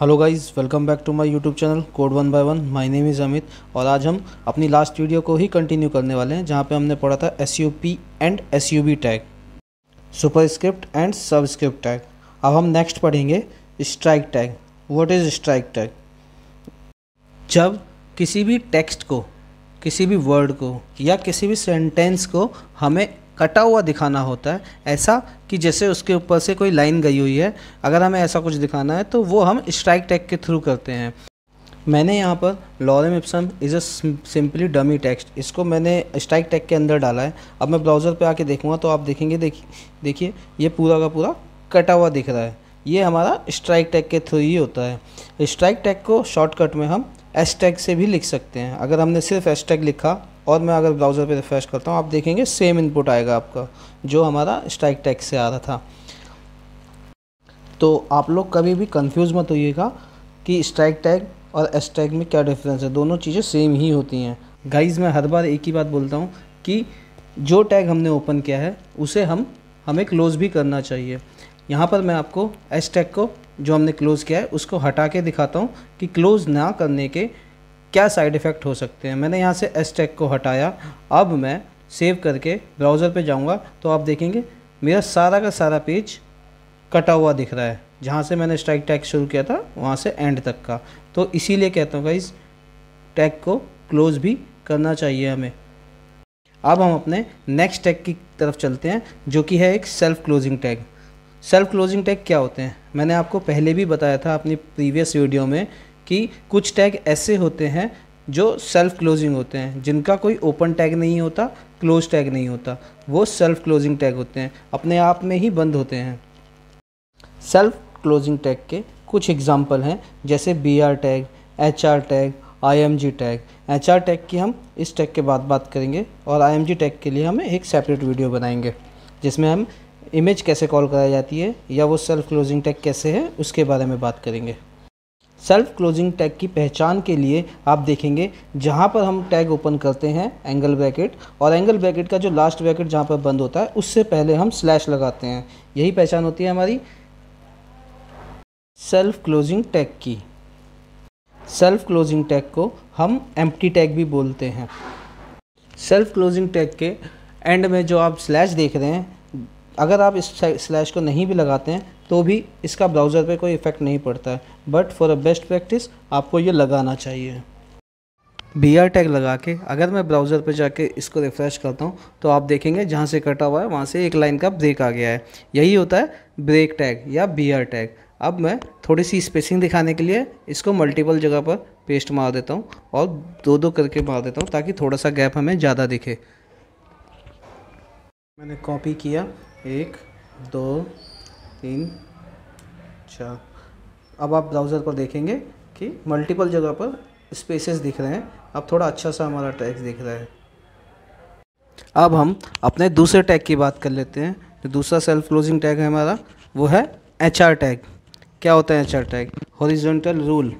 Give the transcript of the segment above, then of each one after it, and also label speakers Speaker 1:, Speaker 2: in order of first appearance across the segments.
Speaker 1: hello guys welcome back to my YouTube channel code one by one my name is Amit और आज हम अपनी last video को ही continue करने वाले हैं जहां पे हमने पढ़ा था S and S tag superscript and subscript tag अब हम नेक्स्ट पढ़ेंगे strike tag what is strike tag जब किसी भी टेक्स्ट को किसी भी वर्ड को या किसी भी सेंटेंस को हमें कटा हुआ दिखाना होता है ऐसा कि जैसे उसके ऊपर से कोई लाइन गई हुई है अगर हमें ऐसा कुछ दिखाना है तो वो हम स्ट्राइक टैग के थ्रू करते हैं मैंने यहाँ पर lorem ipsum is a simply dummy text इसको मैंने स्ट्राइक टैग के अंदर डाला है अब मैं ब्राउज़र पे आके देखूँगा तो आप देखेंगे देखिए ये पूरा का पूरा कटा हुआ दिख रहा है ये हमारा स्ट्राइक टैग के थ्रू ही होता है स्ट्राइक टैग को शॉर्टकट में हम एस टैग से भी लिख सकते हैं अगर हमने सिर्फ एस टैग लिखा और मैं अगर ब्राउज़र पे रिफ़्रेश करता हूँ आप देखेंगे सेम इनपुट आएगा आपका जो हमारा स्ट्राइक टैग से आ रहा था तो आप लोग कभी भी कंफ्यूज मत होइएगा कि स्ट्राइक टैग और एस टैग में क्या डिफरेंस है दोनों चीज़ें सेम ही होती हैं गाइज मैं हर बार एक ही बात बोलता हूँ कि जो टैग हमने ओपन किया है उसे हम हमें क्लोज़ भी करना चाहिए यहाँ पर मैं आपको एस टैग को जो हमने क्लोज़ किया है उसको हटा के दिखाता हूँ कि क्लोज़ ना करने के क्या साइड इफ़ेक्ट हो सकते हैं मैंने यहाँ से एस टैग को हटाया अब मैं सेव करके ब्राउज़र पे जाऊँगा तो आप देखेंगे मेरा सारा का सारा पेज कटा हुआ दिख रहा है जहाँ से मैंने स्ट्राइक टैग शुरू किया था वहाँ से एंड तक का तो इसीलिए कहता हूँ इस टैग को क्लोज़ भी करना चाहिए हमें अब हम अपने नेक्स्ट टैग की तरफ चलते हैं जो कि है एक self closing tag self closing tag क्या होते हैं मैंने आपको पहले भी बताया था अपनी प्रीवियस वीडियो में कि कुछ टैग ऐसे होते हैं जो सेल्फ क्लोजिंग होते हैं जिनका कोई ओपन टैग नहीं होता क्लोज टैग नहीं होता वो सेल्फ क्लोजिंग टैग होते हैं अपने आप में ही बंद होते हैं सेल्फ क्लोजिंग टैग के कुछ एग्जाम्पल हैं जैसे B R tag H R tag I M G tag H R tag की हम इस टैग के बाद बात करेंगे और आई एम जी टैग के लिए हम एक सेपरेट वीडियो बनाएंगे जिसमें हम इमेज कैसे कॉल कराई जाती है या वो सेल्फ क्लोजिंग टैग कैसे है उसके बारे में बात करेंगे सेल्फ क्लोजिंग टैग की पहचान के लिए आप देखेंगे जहाँ पर हम टैग ओपन करते हैं एंगल ब्रैकेट और एंगल ब्रैकेट का जो लास्ट ब्रैकेट जहाँ पर बंद होता है उससे पहले हम स्लैश लगाते हैं यही पहचान होती है हमारी सेल्फ क्लोजिंग टैग की सेल्फ क्लोजिंग टैग को हम एम टैग भी बोलते हैं सेल्फ क्लोजिंग टैग के एंड में जो आप स्लैश देख रहे हैं अगर आप इस स्लैश को नहीं भी लगाते हैं तो भी इसका ब्राउज़र पे कोई इफ़ेक्ट नहीं पड़ता है but for a best practice आपको ये लगाना चाहिए बी आर टैग लगा के अगर मैं ब्राउज़र पर जाके इसको रिफ़्रेश करता हूँ तो आप देखेंगे जहाँ से कटा हुआ है वहाँ से एक लाइन का ब्रेक आ गया है यही होता है ब्रेक टैग या बी आर टैग अब मैं थोड़ी सी स्पेसिंग दिखाने के लिए इसको मल्टीपल जगह पर पेस्ट मार देता हूँ और दो दो करके मार देता हूँ ताकि थोड़ा सा गैप हमें ज़्यादा दिखे मैंने कॉपी किया एक दो तीन अच्छा अब आप ब्राउज़र पर देखेंगे कि मल्टीपल जगह पर स्पेसेस दिख रहे हैं अब थोड़ा अच्छा सा हमारा टैग दिख रहा है अब हम अपने दूसरे टैग की बात कर लेते हैं जो दूसरा सेल्फ क्लोजिंग टैग है हमारा वो है एच टैग क्या होता है एच टैग हॉरिजॉन्टल रूल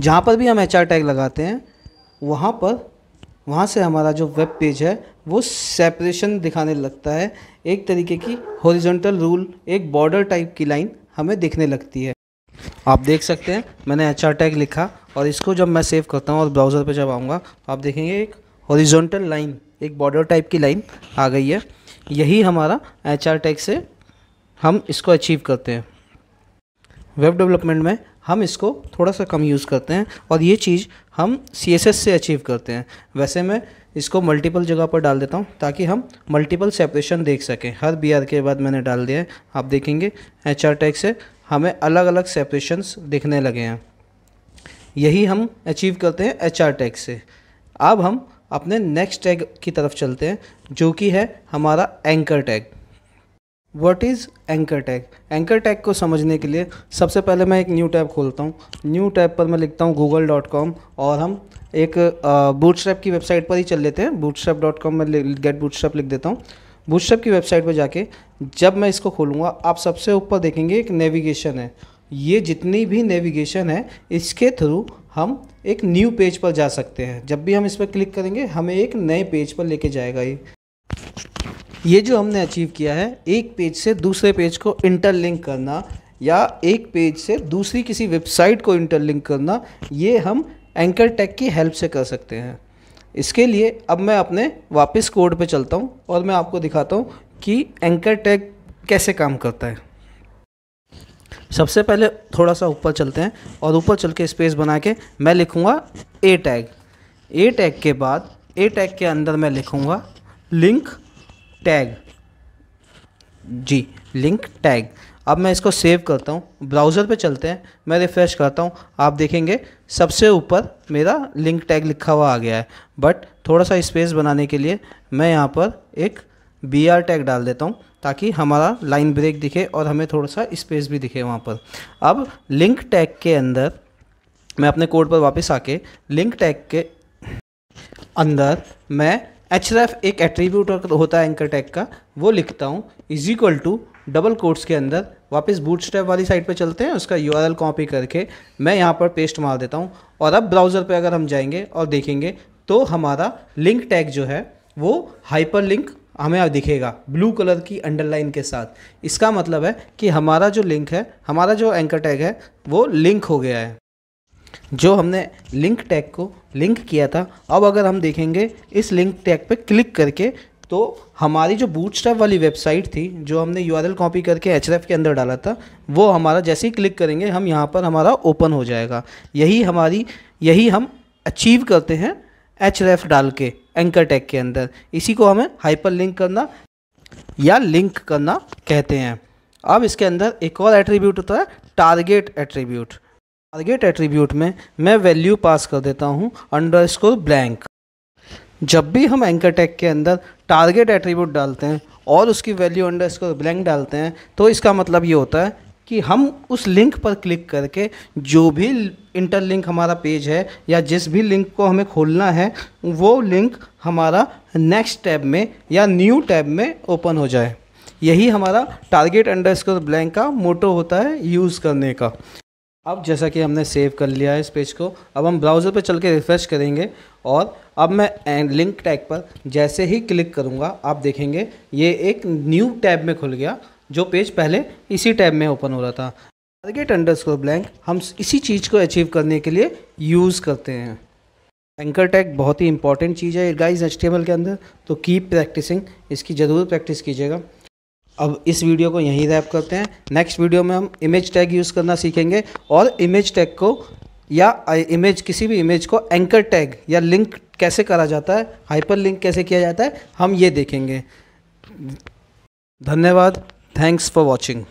Speaker 1: जहाँ पर भी हम एच टैग लगाते हैं वहाँ पर वहाँ से हमारा जो वेब पेज है वो सेपरेशन दिखाने लगता है एक तरीके की हॉरिजॉन्टल रूल एक बॉर्डर टाइप की लाइन हमें दिखने लगती है आप देख सकते हैं मैंने एच टैग लिखा और इसको जब मैं सेव करता हूँ और ब्राउज़र पर जब आऊँगा तो आप देखेंगे एक हॉरिजॉन्टल लाइन एक बॉर्डर टाइप की लाइन आ गई है यही हमारा एच टैग से हम इसको अचीव करते हैं वेब डेवलपमेंट में हम इसको थोड़ा सा कम यूज़ करते हैं और ये चीज़ हम सी से अचीव करते हैं वैसे मैं इसको मल्टीपल जगह पर डाल देता हूँ ताकि हम मल्टीपल सेपरेशन देख सकें हर बी के बाद मैंने डाल दिया है आप देखेंगे एच आर टैग से हमें अलग अलग सेपरेशंस दिखने लगे हैं यही हम अचीव करते हैं एच आर टैग से अब हम अपने नेक्स्ट टैग की तरफ चलते हैं जो कि है हमारा anchor tag what is anchor tag anchor tag को समझने के लिए सबसे पहले मैं एक न्यू टैब खोलता हूँ न्यू टैब पर मैं लिखता हूँ गूगल डॉट कॉम और हम एक बूटस्ट्रैप की वेबसाइट पर ही चल लेते हैं बूटस्ट्रैप डॉट कॉम में गेट बूटस्ट्रैप लिख देता हूँ बूटस्ट्रैप की वेबसाइट पर जाके जब मैं इसको खोलूँगा आप सबसे ऊपर देखेंगे एक नेविगेशन है ये जितनी भी नेविगेशन है इसके थ्रू हम एक न्यू पेज पर जा सकते हैं जब भी हम इस पर क्लिक करेंगे हमें एक नए पेज पर लेके जाएगा ये ये जो हमने अचीव किया है एक पेज से दूसरे पेज को इंटरलिंक करना या एक पेज से दूसरी किसी वेबसाइट को इंटरलिंक करना ये हम एंकर टैग की हेल्प से कर सकते हैं इसके लिए अब मैं अपने वापस कोड पे चलता हूँ और मैं आपको दिखाता हूँ कि एंकर टैग कैसे काम करता है सबसे पहले थोड़ा सा ऊपर चलते हैं और ऊपर चल के स्पेस बना के मैं लिखूँगा ए टैग ए टैग के बाद ए टैग के अंदर मैं लिखूँगा लिंक टैग जी लिंक टैग अब मैं इसको सेव करता हूँ ब्राउज़र पे चलते हैं मैं रिफ़्रेश करता हूँ आप देखेंगे सबसे ऊपर मेरा लिंक टैग लिखा हुआ आ गया है बट थोड़ा सा स्पेस बनाने के लिए मैं यहाँ पर एक बी आर टैग डाल देता हूँ ताकि हमारा लाइन ब्रेक दिखे और हमें थोड़ा सा स्पेस भी दिखे वहाँ पर अब लिंक टैग के अंदर मैं अपने कोड पर वापस आके लिंक टैग के अंदर मैं एच रेफ एक एट्रीब्यूट होता है एंकर टैग का वो लिखता हूँ is equal to double quotes के अंदर वापस बूट स्टेप वाली साइड पे चलते हैं उसका यू कॉपी करके मैं यहाँ पर पेस्ट मार देता हूँ और अब ब्राउज़र पे अगर हम जाएंगे और देखेंगे तो हमारा लिंक टैग जो है वो हाइपर लिंक हमें अब दिखेगा ब्लू कलर की अंडरलाइन के साथ इसका मतलब है कि हमारा जो लिंक है हमारा जो एंकर टैग है वो लिंक हो गया है जो हमने लिंक टैग को लिंक किया था अब अगर हम देखेंगे इस लिंक टैग पे क्लिक करके तो हमारी जो बूट वाली वेबसाइट थी जो हमने यू कॉपी करके एच के अंदर डाला था वो हमारा जैसे ही क्लिक करेंगे हम यहाँ पर हमारा ओपन हो जाएगा यही हमारी यही हम अचीव करते हैं एच डाल के एंकर टैग के अंदर इसी को हमें हाइपर लिंक करना या लिंक करना कहते हैं अब इसके अंदर एक और एट्रीब्यूट होता है टारगेट एट्रीब्यूट टारगेट एट्रीब्यूट में मैं वैल्यू पास कर देता हूँ अंडर स्कोर ब्लैंक जब भी हम एंकर टैग के अंदर टारगेट एट्रीब्यूट डालते हैं और उसकी वैल्यू अंडर स्कोर ब्लैंक डालते हैं तो इसका मतलब ये होता है कि हम उस लिंक पर क्लिक करके जो भी इंटरलिंक हमारा पेज है या जिस भी लिंक को हमें खोलना है वो लिंक हमारा नेक्स्ट टैब में या न्यू टैब में ओपन हो जाए यही हमारा टारगेट अंडर स्कोर ब्लैंक का मोटो होता है यूज़ करने का अब जैसा कि हमने सेव कर लिया है इस पेज को अब हम ब्राउज़र पर चल के रिफ़्रेश करेंगे और अब मैं लिंक टैग पर जैसे ही क्लिक करूँगा आप देखेंगे ये एक न्यू टैब में खुल गया जो पेज पहले इसी टैब में ओपन हो रहा था टारगेट अंडर स्कोर ब्लैंक हम इसी चीज़ को अचीव करने के लिए यूज़ करते हैं एंकर टैग बहुत ही इंपॉर्टेंट चीज़ है गाइस एच के अंदर तो कीप प्रैक्टिसिंग इसकी ज़रूर प्रैक्टिस कीजिएगा अब इस वीडियो को यहीं रैप करते हैं नेक्स्ट वीडियो में हम इमेज टैग यूज़ करना सीखेंगे और इमेज टैग को या इमेज किसी भी इमेज को एंकर टैग या लिंक कैसे करा जाता है हाइपर लिंक कैसे किया जाता है हम ये देखेंगे धन्यवाद थैंक्स फॉर वॉचिंग